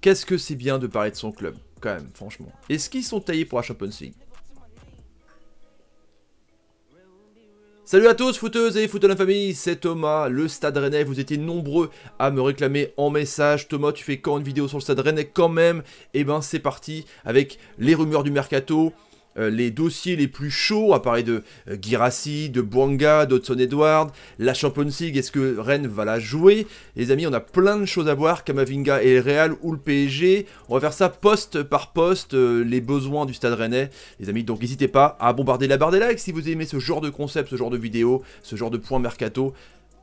Qu'est-ce que c'est bien de parler de son club, quand même, franchement. Est-ce qu'ils sont taillés pour la Champions League Salut à tous, footeuses et footeurs de la famille, c'est Thomas, le Stade Rennais. Vous étiez nombreux à me réclamer en message. Thomas, tu fais quand une vidéo sur le Stade Rennais quand même Eh ben c'est parti avec les rumeurs du mercato, euh, les dossiers les plus chauds, à parler de euh, Girassi, de Bouanga, d'Hudson Edward, la Champions League, est-ce que Rennes va la jouer Les amis, on a plein de choses à voir, Kamavinga et le Real ou le PSG. On va faire ça poste par poste, euh, les besoins du stade rennais. Les amis, donc n'hésitez pas à bombarder la barre des likes si vous aimez ce genre de concept, ce genre de vidéo, ce genre de point mercato.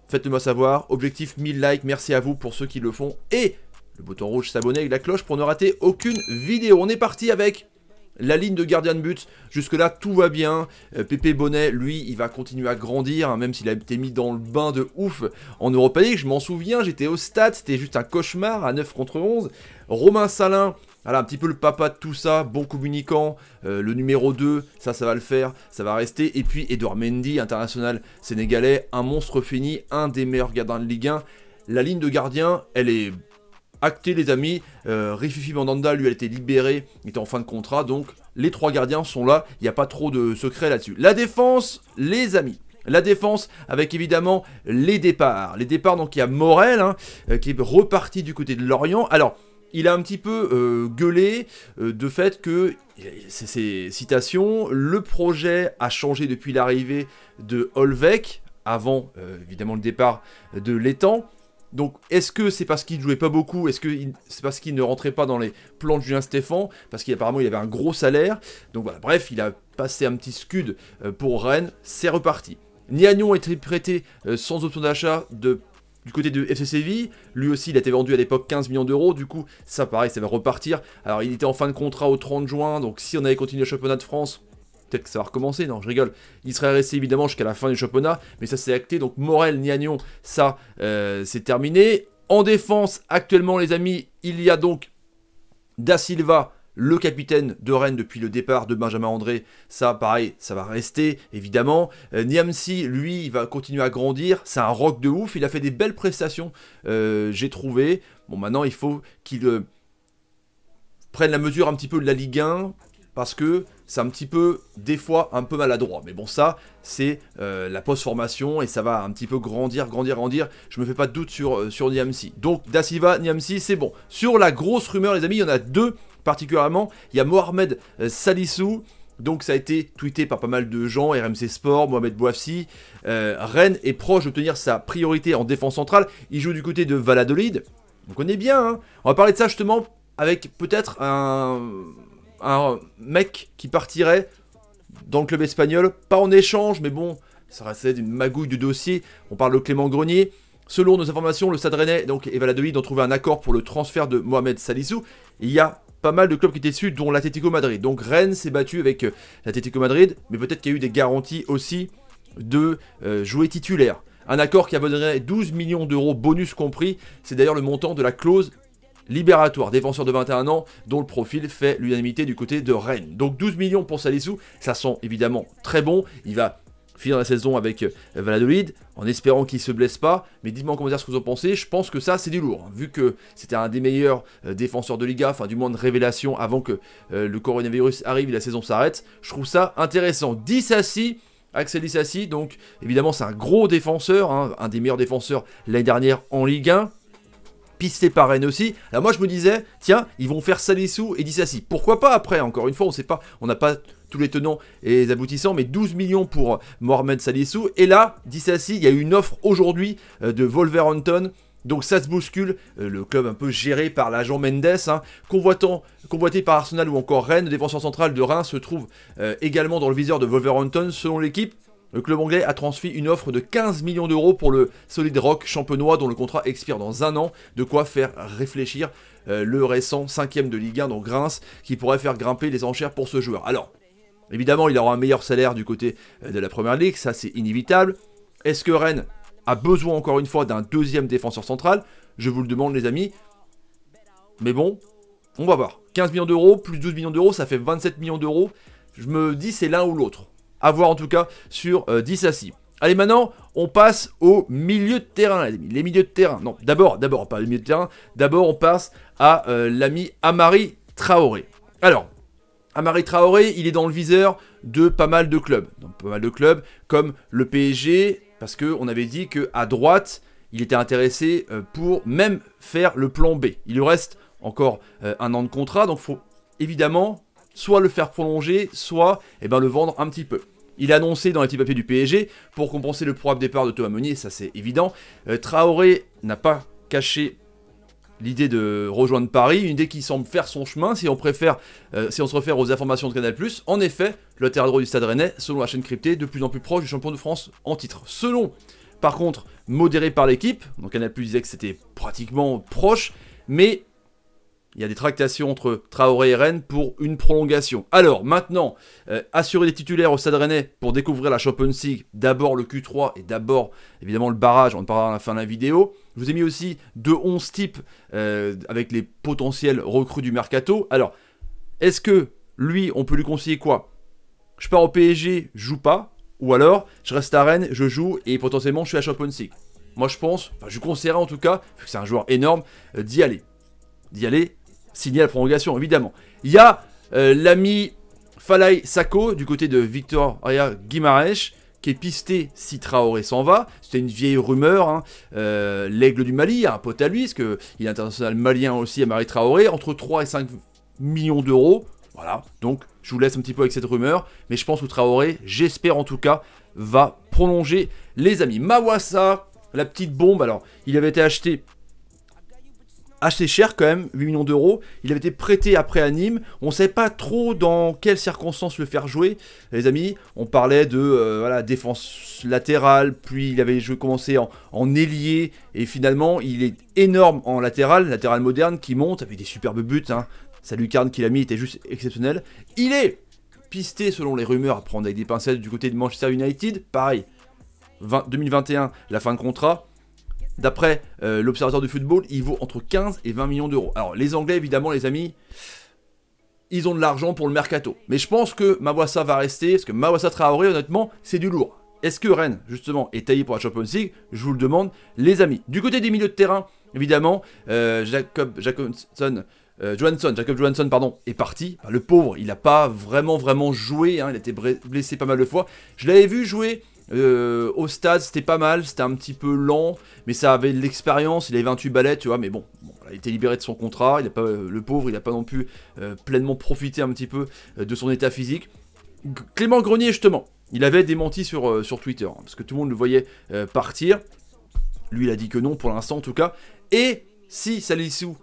Faites-le moi savoir. Objectif 1000 likes, merci à vous pour ceux qui le font. Et le bouton rouge s'abonner avec la cloche pour ne rater aucune vidéo. On est parti avec la ligne de gardien de but, jusque-là, tout va bien. Euh, Pépé Bonnet, lui, il va continuer à grandir, hein, même s'il a été mis dans le bain de ouf en Europa League. Je m'en souviens, j'étais au stade, c'était juste un cauchemar à 9 contre 11. Romain Salin, voilà, un petit peu le papa de tout ça, bon communicant, euh, le numéro 2, ça, ça va le faire, ça va rester. Et puis Edouard Mendy, international sénégalais, un monstre fini, un des meilleurs gardiens de Ligue 1. La ligne de gardien, elle est acté les amis, euh, Rififi Mandanda lui a été libéré, il était en fin de contrat, donc les trois gardiens sont là, il n'y a pas trop de secret là-dessus. La défense, les amis. La défense avec évidemment les départs. Les départs, donc il y a Morel hein, euh, qui est reparti du côté de Lorient. Alors, il a un petit peu euh, gueulé euh, de fait que, ces citations, le projet a changé depuis l'arrivée de Holvec, avant évidemment le départ de l'étang. Donc, est-ce que c'est parce qu'il jouait pas beaucoup Est-ce que c'est parce qu'il ne rentrait pas dans les plans de Julien Stéphane Parce qu'apparemment, il avait un gros salaire. Donc voilà, bref, il a passé un petit scud euh, pour Rennes. C'est reparti. Niagnon a été prêté euh, sans option d'achat du côté de FC Séville, lui aussi il a été vendu à l'époque 15 millions d'euros, du coup ça pareil ça va repartir. Alors il était en fin de contrat au 30 juin, donc si on avait continué le championnat de France, Peut-être que ça va recommencer, non, je rigole. Il serait resté évidemment jusqu'à la fin du championnat, mais ça c'est acté. Donc Morel, Niagnon, ça euh, c'est terminé. En défense, actuellement les amis, il y a donc Da Silva, le capitaine de Rennes depuis le départ de Benjamin André, ça pareil, ça va rester évidemment. Euh, Niamsi, lui, il va continuer à grandir, c'est un rock de ouf, il a fait des belles prestations, euh, j'ai trouvé. Bon, maintenant il faut qu'il prenne la mesure un petit peu de la Ligue 1, parce que c'est un petit peu, des fois, un peu maladroit. Mais bon, ça, c'est euh, la post-formation et ça va un petit peu grandir, grandir, grandir. Je me fais pas de doute sur, euh, sur Niamsi. Donc, Da Niamsi, c'est bon. Sur la grosse rumeur, les amis, il y en a deux particulièrement. Il y a Mohamed euh, Salissou. Donc ça a été tweeté par pas mal de gens, RMC Sport, Mohamed Bouafsi. Rennes est proche d'obtenir sa priorité en défense centrale. Il joue du côté de Valladolid. on connaît bien. Hein on va parler de ça justement avec peut-être un, un mec qui partirait dans le club espagnol, pas en échange, mais bon, ça restait une magouille du dossier. On parle de Clément Grenier. Selon nos informations, le Stade donc, et Valladolid ont trouvé un accord pour le transfert de Mohamed Salissou. Il y a pas mal de clubs qui étaient dessus, dont l'Atlético Madrid. Donc Rennes s'est battu avec euh, l'Atlético Madrid, mais peut-être qu'il y a eu des garanties aussi de euh, jouer titulaire. Un accord qui abonnerait 12 millions d'euros bonus compris, c'est d'ailleurs le montant de la clause libératoire, défenseur de 21 ans, dont le profil fait l'unanimité du côté de Rennes. Donc 12 millions pour Salissou, ça sent évidemment très bon. Il va finir la saison avec euh, Valladolid, en espérant qu'il ne se blesse pas. Mais dites-moi en commentaire ce que vous en pensez. Je pense que ça, c'est du lourd. Hein. Vu que c'était un des meilleurs euh, défenseurs de Liga, enfin du moins de révélation avant que euh, le coronavirus arrive et la saison s'arrête, je trouve ça intéressant. 10 Axel donc évidemment c'est un gros défenseur, hein, un des meilleurs défenseurs l'année dernière en Ligue 1 pisté par Rennes aussi. Alors moi je me disais, tiens, ils vont faire Salissou et Dissassi. Pourquoi pas après Encore une fois, on sait pas, on n'a pas tous les tenants et les aboutissants, mais 12 millions pour Mohamed Salissou. Et là, Dissassi, il y a une offre aujourd'hui euh, de Wolverhampton. Donc ça se bouscule, euh, le club un peu géré par l'agent Mendes, hein. convoité par Arsenal ou encore Rennes, le défenseur central de Reims se trouve euh, également dans le viseur de Wolverhampton selon l'équipe. Le club anglais a transmis une offre de 15 millions d'euros pour le Solid Rock champenois dont le contrat expire dans un an. De quoi faire réfléchir euh, le récent 5ème de Ligue 1, donc Grince, qui pourrait faire grimper les enchères pour ce joueur. Alors, évidemment, il aura un meilleur salaire du côté euh, de la Première Ligue, ça c'est inévitable. Est-ce que Rennes a besoin encore une fois d'un deuxième défenseur central Je vous le demande les amis. Mais bon, on va voir. 15 millions d'euros plus 12 millions d'euros, ça fait 27 millions d'euros. Je me dis c'est l'un ou l'autre à voir en tout cas sur 10 euh, assis. Allez, maintenant, on passe au milieu de terrain, les milieux de terrain. Non, d'abord, d'abord, pas le milieu de terrain. D'abord, on passe à euh, l'ami Amari Traoré. Alors, Amari Traoré, il est dans le viseur de pas mal de clubs. Donc pas mal de clubs, comme le PSG, parce qu'on avait dit qu'à droite, il était intéressé euh, pour même faire le plan B. Il lui reste encore un an de contrat, donc faut évidemment soit le faire prolonger, soit eh ben, le vendre un petit peu. Il a annoncé dans les petits papiers du PSG, pour compenser le probable départ de Thomas Meunier, ça c'est évident, euh, Traoré n'a pas caché l'idée de rejoindre Paris, une idée qui semble faire son chemin si on, préfère, euh, on se réfère aux informations de Canal+. En effet, le terrain droit du Stade Rennais, selon la chaîne cryptée, de plus en plus proche du champion de France en titre. Selon, par contre, modéré par l'équipe, donc Canal+, disait que c'était pratiquement proche, mais il y a des tractations entre Traoré et Rennes pour une prolongation. Alors maintenant, euh, assurer les titulaires au Stade Rennais pour découvrir la Champions League, d'abord le Q3 et d'abord évidemment le barrage, on en parlera à la fin de la vidéo. Je vous ai mis aussi deux 11 types euh, avec les potentiels recrues du mercato. Alors, est-ce que lui, on peut lui conseiller quoi Je pars au PSG, je joue pas, ou alors je reste à Rennes, je joue et potentiellement je suis à Champions League. Moi je pense, enfin je conseillerais en tout cas, vu que c'est un joueur énorme, euh, d'y aller. D'y aller signé la prolongation, évidemment. Il y a euh, l'ami Falay Sako du côté de Victoria Guimarães qui est pisté si Traoré s'en va. C'était une vieille rumeur. Hein. Euh, l'aigle du Mali, un pote à lui, parce qu'il est international malien aussi à Marie Traoré, entre 3 et 5 millions d'euros. Voilà, donc je vous laisse un petit peu avec cette rumeur, mais je pense que Traoré, j'espère en tout cas, va prolonger les amis. Mawassa, la petite bombe, alors il avait été acheté assez cher quand même, 8 millions d'euros. Il avait été prêté après à Nîmes. On ne savait pas trop dans quelles circonstances le faire jouer, les amis. On parlait de euh, défense latérale, puis il avait commencé en, en ailier, et finalement il est énorme en latéral, latéral moderne qui monte avec des superbes buts. Hein. Sa lucarne qu'il a mis était juste exceptionnelle. Il est pisté selon les rumeurs à prendre avec des pincettes du côté de Manchester United. Pareil, 2021, la fin de contrat d'après euh, l'observateur du football, il vaut entre 15 et 20 millions d'euros. Alors, les Anglais, évidemment, les amis, ils ont de l'argent pour le mercato. Mais je pense que Mawassa va rester, parce que Mawassa Traoré, honnêtement, c'est du lourd. Est-ce que Rennes, justement, est taillé pour la Champions League Je vous le demande, les amis. Du côté des milieux de terrain, évidemment, euh, Jacob Johansson, euh, Jacob pardon, est parti. le pauvre, il n'a pas vraiment, vraiment joué. Hein. il a été blessé pas mal de fois. Je l'avais vu jouer euh, au stade, c'était pas mal, c'était un petit peu lent, mais ça avait de l'expérience, il avait 28 balais, tu vois, mais bon, il il était libéré de son contrat, il a pas, le pauvre, il a pas non plus euh, pleinement profité un petit peu euh, de son état physique. Clément Grenier, justement, il avait démenti sur, sur Twitter, hein, parce que tout le monde le voyait partir. Lui, il a dit que non, pour l'instant en tout cas. Et si Salissou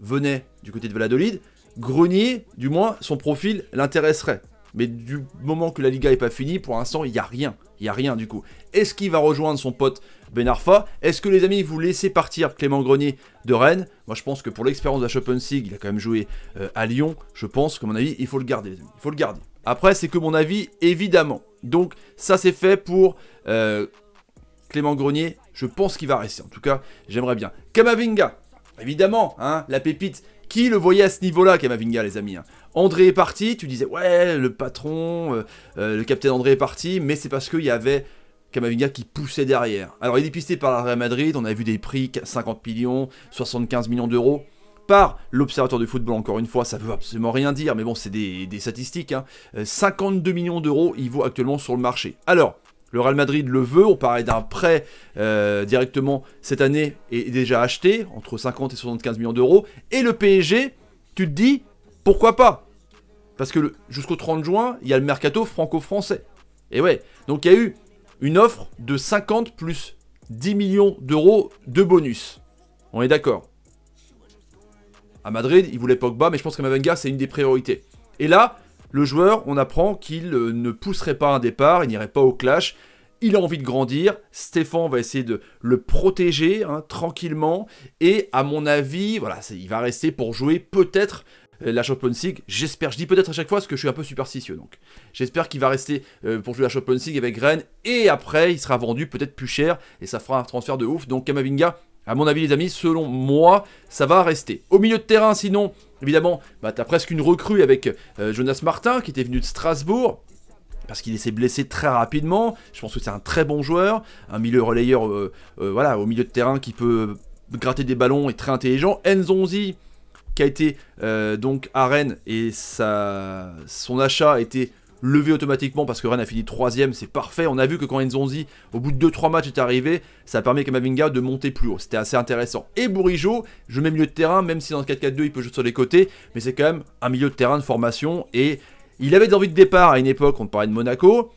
venait du côté de Valladolid, Grenier, du moins, son profil l'intéresserait. Mais du moment que la Liga n'est pas finie, pour l'instant, il n'y a rien. Il n'y a rien du coup. Est-ce qu'il va rejoindre son pote Ben Arfa Est-ce que les amis, vous laissez partir Clément Grenier de Rennes Moi, je pense que pour l'expérience de la Champions il a quand même joué euh, à Lyon. Je pense que, mon avis, il faut le garder, les amis. Il faut le garder. Après, c'est que mon avis, évidemment. Donc, ça, c'est fait pour euh, Clément Grenier. Je pense qu'il va rester. En tout cas, j'aimerais bien. Kamavinga, évidemment, hein, la pépite. Qui le voyait à ce niveau-là, Kamavinga, les amis hein André est parti, tu disais ouais le patron, euh, euh, le capitaine André est parti, mais c'est parce qu'il y avait Camavinga qui poussait derrière. Alors il est pisté par la Real Madrid, on a vu des prix 50 millions, 75 millions d'euros par l'observateur du football, encore une fois, ça veut absolument rien dire, mais bon, c'est des, statistiques. 52 hein. euh, millions d'euros, il vaut actuellement sur le marché. Alors, le Real Madrid le veut, on parlait d'un prêt directement cette année et déjà acheté, entre 50 et 75 millions d'euros. Et le PSG, tu te dis, pourquoi pas Parce que jusqu'au 30 juin, il y a le mercato franco-français. Et ouais, donc il y a eu une offre de 50 plus 10 millions d'euros de bonus. On est d'accord. À Madrid, il voulait Pogba, mais je pense que Mavenga, c'est une des priorités. Et là, le joueur, on apprend qu'il euh, ne pousserait pas un départ, il n'irait pas au clash. Il a envie de grandir. Stéphane va essayer de le protéger hein, tranquillement. Et à mon avis, voilà, il va rester pour jouer peut-être euh, la Champions League. J'espère, je dis peut-être à chaque fois parce que je suis un peu superstitieux donc. J'espère qu'il va rester euh, pour jouer la Champions League avec Rennes et après il sera vendu peut-être plus cher et ça fera un transfert de ouf. Donc Kamavinga, à mon avis les amis, selon moi, ça va rester. Au milieu de terrain sinon, évidemment, bah, t'as presque une recrue avec euh, Jonas Martin qui était venu de Strasbourg parce qu'il s'est blessé très rapidement. Je pense que c'est un très bon joueur, un milieu relayeur voilà, au milieu de terrain qui peut gratter des ballons et très intelligent. Enzonzi, qui a été euh, donc à Rennes et son achat a été levé automatiquement parce que Rennes a fini troisième, c'est parfait. On a vu que quand Enzonzi au bout de 2-3 matchs, est arrivé, ça permis à Mavinga de monter plus haut. C'était assez intéressant. Et Bourigeau, je mets milieu de terrain, même si dans le 4-4-2, il peut jouer sur les côtés, mais c'est quand même un milieu de terrain de formation. Et il avait des envies de départ à une époque, on parlait de Monaco,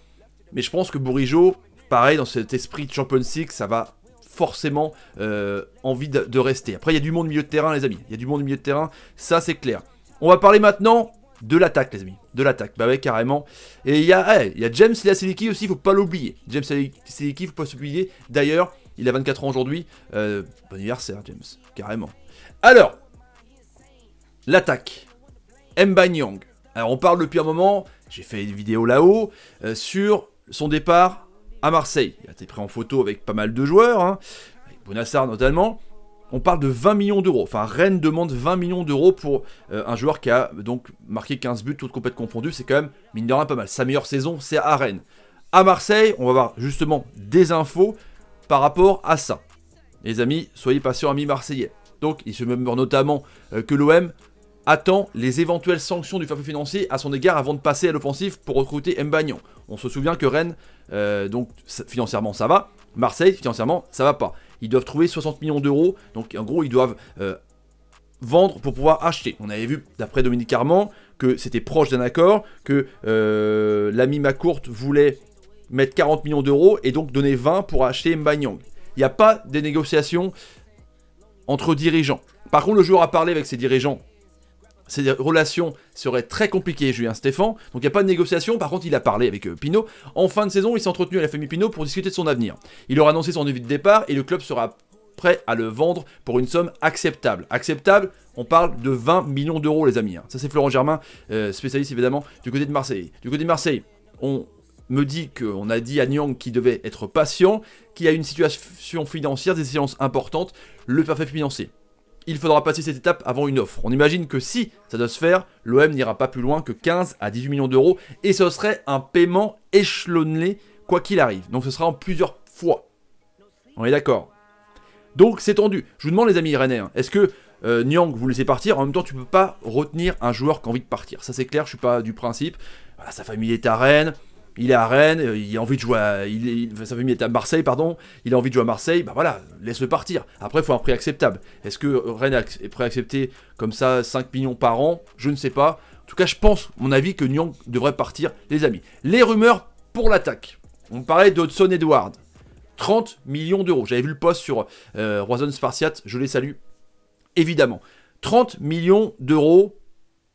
mais je pense que Bourigeau, pareil, dans cet esprit de Champions League, ça va forcément euh, envie de, rester. Après, il y a du monde au milieu de terrain, les amis. Il y a du monde au milieu de terrain, ça c'est clair. On va parler maintenant de l'attaque, les amis. De l'attaque, bah ouais, carrément. Et il y, a, James, eh, il y a James aussi, faut pas l'oublier. James Lasiliki, faut pas s'oublier. D'ailleurs, il a 24 ans aujourd'hui. Euh, bon anniversaire, James, carrément. Alors, l'attaque. Mbanyang. Alors, on parle le pire moment, j'ai fait une vidéo là-haut, euh, sur son départ à Marseille. Il a été pris en photo avec pas mal de joueurs, hein, avec Bonassar notamment. On parle de 20 millions d'euros. Enfin, Rennes demande 20 millions d'euros pour euh, un joueur qui a donc marqué 15 buts, toutes complètes confondues. C'est quand même, mine de rien, pas mal. Sa meilleure saison, c'est à Rennes. À Marseille, on va voir justement des infos par rapport à ça. Les amis, soyez patients, amis marseillais. Donc, il se meurt notamment euh, que l'OM attend les éventuelles sanctions du fair financier à son égard avant de passer à l'offensive pour recruter Mbagnon. On se souvient que Rennes, euh, donc financièrement ça va, Marseille financièrement ça va pas. Ils doivent trouver 60 millions d'euros, donc en gros ils doivent euh, vendre pour pouvoir acheter. On avait vu d'après Dominique Armand que c'était proche d'un accord, que euh, l'ami Macourte voulait mettre 40 millions d'euros et donc donner 20 pour acheter Mbagnon. Il n'y a pas des négociations entre dirigeants. Par contre, le joueur a parlé avec ses dirigeants ces relations seraient très compliquées, Julien Stéphane. Donc il n'y a pas de négociation. Par contre, il a parlé avec euh, Pinot. En fin de saison, il s'est entretenu à la famille Pinot pour discuter de son avenir. Il aura annoncé son devis de départ et le club sera prêt à le vendre pour une somme acceptable. Acceptable, on parle de 20 millions d'euros, les amis. Hein. Ça, c'est Florent Germain, euh, spécialiste évidemment du côté de Marseille. Du côté de Marseille, on me dit qu'on a dit à Nyang qu'il devait être patient, qu'il y a une situation financière, des séances importantes, le parfait financier il faudra passer cette étape avant une offre. On imagine que si ça doit se faire, l'OM n'ira pas plus loin que 15 à 18 millions d'euros et ce serait un paiement échelonné quoi qu'il arrive. Donc ce sera en plusieurs fois. On est d'accord. Donc c'est tendu. Je vous demande les amis rennais, hein, est-ce que euh, Nyang vous laissez partir En même temps, tu peux pas retenir un joueur qui a envie de partir. Ça c'est clair, je suis pas du principe. sa famille est à Rennes, il est à Rennes, euh, il a envie de jouer à, il, sa famille est à Marseille, pardon, il a envie de jouer à Marseille, bah voilà, laisse-le partir. Après, il faut un prix acceptable. Est-ce que Rennes est prêt à accepter comme ça 5 millions par an Je ne sais pas. En tout cas, je pense, mon avis, que Nyang devrait partir, les amis. Les rumeurs pour l'attaque. On parlait d'Hudson Edward. 30 millions d'euros. J'avais vu le post sur euh, Roison Spartiate, je les salue, évidemment. 30 millions d'euros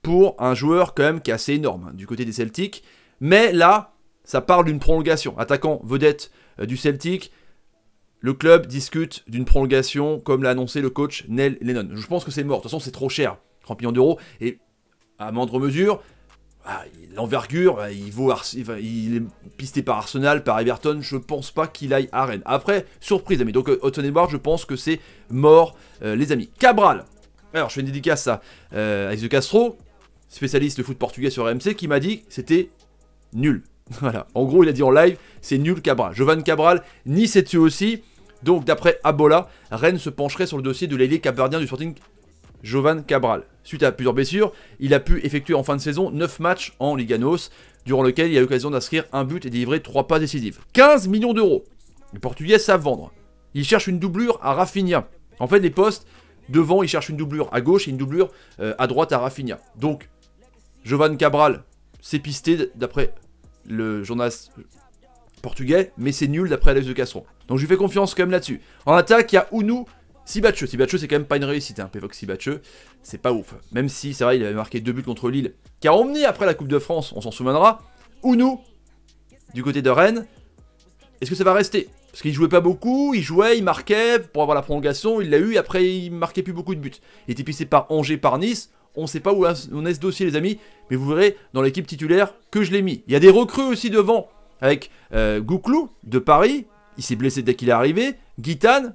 pour un joueur quand même qui est assez énorme hein, du côté des Celtics. Mais là, ça parle d'une prolongation. Attaquant vedette euh, du Celtic, le club discute d'une prolongation comme l'a annoncé le coach Nel Lennon. Je pense que c'est mort. De toute façon, c'est trop cher, 30 millions d'euros. Et à moindre mesure, ah, l'envergure, euh, il, vaut il est pisté par Arsenal, par Everton. Je pense pas qu'il aille à Rennes. Après, surprise, amis. Donc, euh, Hudson je pense que c'est mort, les amis. Cabral. Alors, je fais une dédicace à euh, Castro, spécialiste de foot portugais sur RMC, qui m'a dit que c'était nul. Voilà. En gros, il a dit en live, c'est nul Cabral. Jovan Cabral, ni c'est dessus aussi. Donc, d'après Abola, Rennes se pencherait sur le dossier de l'ailier cabardien du Sporting Jovan Cabral. Suite à plusieurs blessures, il a pu effectuer en fin de saison 9 matchs en Liganos, durant lequel il a eu l'occasion d'inscrire un but et délivrer 3 pas décisives. 15 millions d'euros. Les Portugais savent vendre. Ils cherchent une doublure à Rafinha. En fait, les postes, devant, ils cherchent une doublure à gauche et une doublure euh, à droite à Rafinha. Donc, Jovan Cabral s'est pisté d'après le journaliste portugais, mais c'est nul d'après Alex de Castron. Donc je lui fais confiance quand même là-dessus. En attaque, il y a Ounou Si Sibacheux, c'est quand même pas une réussite, hein. Pévox Sibacheux, c'est pas ouf. Même si, c'est vrai, il avait marqué deux buts contre Lille, qui a emmené après la Coupe de France, on s'en souviendra. Unu du côté de Rennes, est-ce que ça va rester parce qu'il jouait pas beaucoup, il jouait, il marquait pour avoir la prolongation, il l'a eu, après il marquait plus beaucoup de buts. Il était pissé par Angers, par Nice. On sait pas où on est ce dossier, les amis. Mais vous verrez dans l'équipe titulaire que je l'ai mis. Il y a des recrues aussi devant. Avec euh, Gouclou de Paris. Il s'est blessé dès qu'il est arrivé. Guitane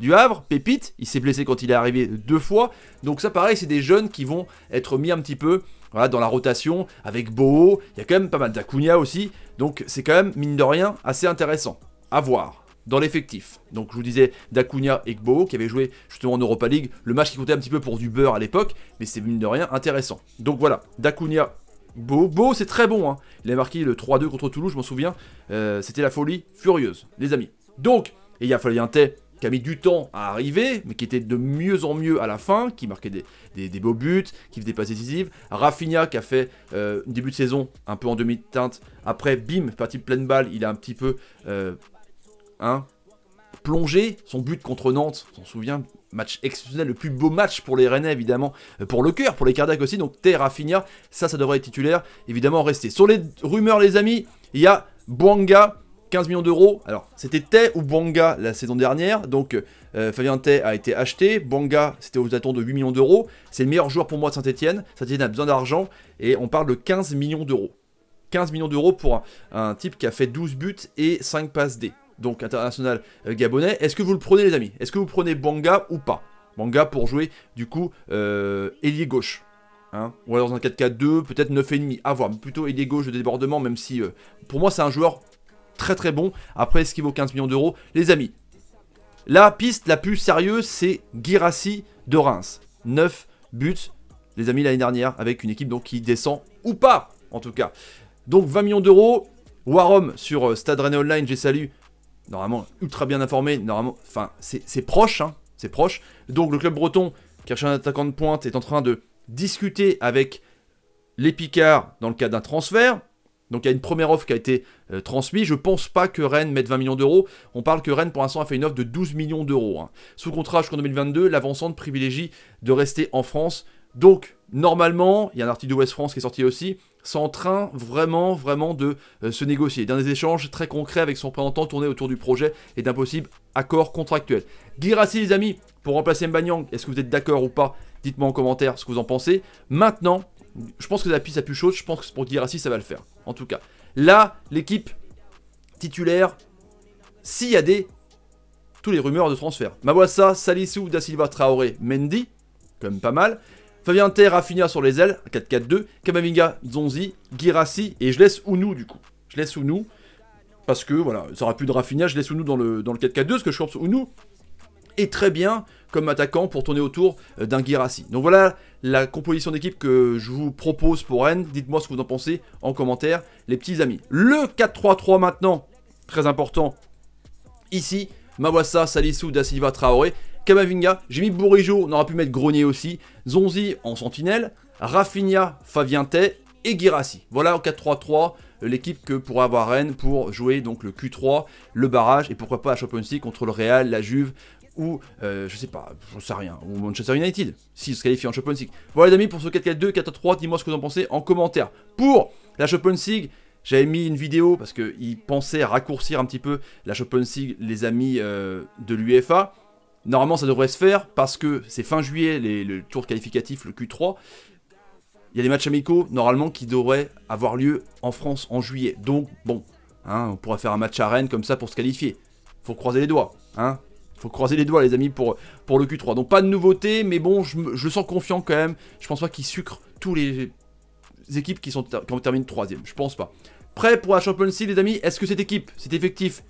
du Havre, Pépite. Il s'est blessé quand il est arrivé deux fois. Donc ça, pareil, c'est des jeunes qui vont être mis un petit peu dans la rotation. Avec Boho. Il y a quand même pas mal d'Acunia aussi. Donc c'est quand même, mine de rien, assez intéressant. À voir dans l'effectif. Donc je vous disais Dacunia et Gbo qui avaient joué justement en Europa League, le match qui comptait un petit peu pour du beurre à l'époque, mais c'est mine de rien intéressant. Donc voilà, Dacunia, Gbo, Gbo c'est très bon, hein. il a marqué le 3-2 contre Toulouse, je m'en souviens, euh, c'était la folie furieuse, les amis. Donc, il y a T qui a mis du temps à arriver, mais qui était de mieux en mieux à la fin, qui marquait des, beaux buts, qui faisait pas décisives. Rafinha qui a fait euh, début de saison un peu en demi-teinte. Après, bim, parti pleine balle, il a un petit peu euh, Hein. Plonger plongé son but contre Nantes, on s'en souvient, match exceptionnel, le plus beau match pour les Rennais évidemment, euh, pour le cœur, pour les cardiaques aussi, donc terrafina ça ça devrait être titulaire, évidemment rester. Sur les rumeurs les amis, il y a Buanga, 15 millions d'euros, alors c'était Té ou Buanga la saison dernière, donc euh, Fabien a été acheté, Buanga c'était aux attentes de 8 millions d'euros, c'est le meilleur joueur pour moi de Saint-Etienne, Saint-Etienne a besoin d'argent, et on parle de 15 millions d'euros. 15 millions d'euros pour un, un, type qui a fait 12 buts et 5 passes D donc international euh, gabonais. Est-ce que vous le prenez les amis Est-ce que vous prenez Banga ou pas Banga pour jouer du coup euh, ailier gauche. Hein. ou alors dans un 4 4 2 peut-être 9,5, A voir. Plutôt ailier gauche de débordement, même si euh, pour moi c'est un joueur très très bon. Après, ce qui vaut 15 millions d'euros Les amis, la piste la plus sérieuse, c'est Girassi de Reims. 9 buts, les amis, l'année dernière, avec une équipe donc, qui descend ou pas, en tout cas. Donc 20 millions d'euros. Warom sur Stade René Online, j'ai salué normalement ultra bien informé, normalement, enfin, c'est proche, hein, c'est proche. Donc le club breton, qui cherche un attaquant de pointe, est en train de discuter avec les Picards dans le cadre d'un transfert. Donc il y a une première offre qui a été euh, transmise. Je ne pense pas que Rennes mette 20 millions d'euros. On parle que Rennes pour l'instant a fait une offre de 12 millions d'euros. Hein. Sous contrat jusqu'en 2022, l'avancante privilégie de rester en France. Donc normalement, il y a un article de West France qui est sorti aussi, c'est en train vraiment, vraiment de euh, se négocier. D'un des échanges très concrets avec son représentant tourné autour du projet et d'un possible accord contractuel. Guirassi, les amis, pour remplacer Mbanyang, est-ce que vous êtes d'accord ou pas Dites-moi en commentaire ce que vous en pensez. Maintenant, je pense que la piste a plus chaude, je pense que pour Guirassi, ça va le faire. En tout cas, là, l'équipe titulaire, s'il y a des... Tous les rumeurs de transfert. Mawassa, Salissou, Da Silva, Traoré, Mendy, comme pas mal. Fabien Ter, Rafinha sur les ailes, 4-4-2. Kamavinga, Zonzi, Girassi et je laisse Ounu du coup. Je laisse Ounou parce que voilà, ça aura plus de Rafinha, je laisse Ounou dans le, dans le 4-4-2 parce que je pense Ounu est très bien comme attaquant pour tourner autour euh, d'un Girassi. Donc voilà la composition d'équipe que je vous propose pour Rennes. Dites-moi ce que vous en pensez en commentaire, les petits amis. Le 4-3-3 maintenant, très important ici. Mawassa, Salissou, Da Silva, Traoré. Kamavinga, Jimmy mis on aurait pu mettre Grenier aussi, Zonzi en sentinelle, Rafinha, Faviente et Girassi. Voilà en 4-3-3 euh, l'équipe que pourrait avoir Rennes pour jouer donc le Q3, le barrage et pourquoi pas la Champions League contre le Real, la Juve ou euh, je sais pas, ne sais rien, ou Manchester United s'ils se qualifient en Champions League. Voilà les amis pour ce 4-4-2, 4-3, dis-moi ce que vous en pensez en commentaire. Pour la Champions League, j'avais mis une vidéo parce qu'ils pensaient raccourcir un petit peu la Champions League, les amis euh, de l'UEFA. Normalement, ça devrait se faire parce que c'est fin juillet, le tour qualificatif, le Q3. Il y a des matchs amicaux, normalement, qui devraient avoir lieu en France en juillet. Donc, bon, hein, on pourrait faire un match à Rennes comme ça pour se qualifier. Faut croiser les doigts, hein. Faut croiser les doigts, les amis, pour, pour le Q3. Donc, pas de nouveauté, mais bon, je, je sens confiant quand même. Je pense pas qu'ils sucrent tous les équipes qui, sont, qui terminent troisième. Je pense pas. Prêt pour la Champions League, les amis Est-ce que cette équipe, cet effectif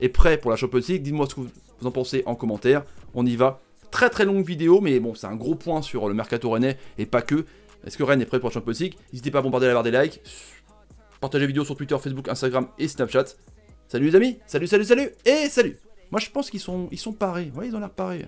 est prêt pour la Champions League Dites-moi ce que vous vous en pensez en commentaire. On y va. Très très longue vidéo, mais bon, c'est un gros point sur le mercato rennais et pas que. Est-ce que Rennes est prêt pour le Champions League N'hésitez pas à bombarder la barre des likes. Partagez la vidéo sur Twitter, Facebook, Instagram et Snapchat. Salut les amis, salut, salut, salut et salut. Moi je pense qu'ils sont, ils sont parés. Ouais, ils ont l'air parés.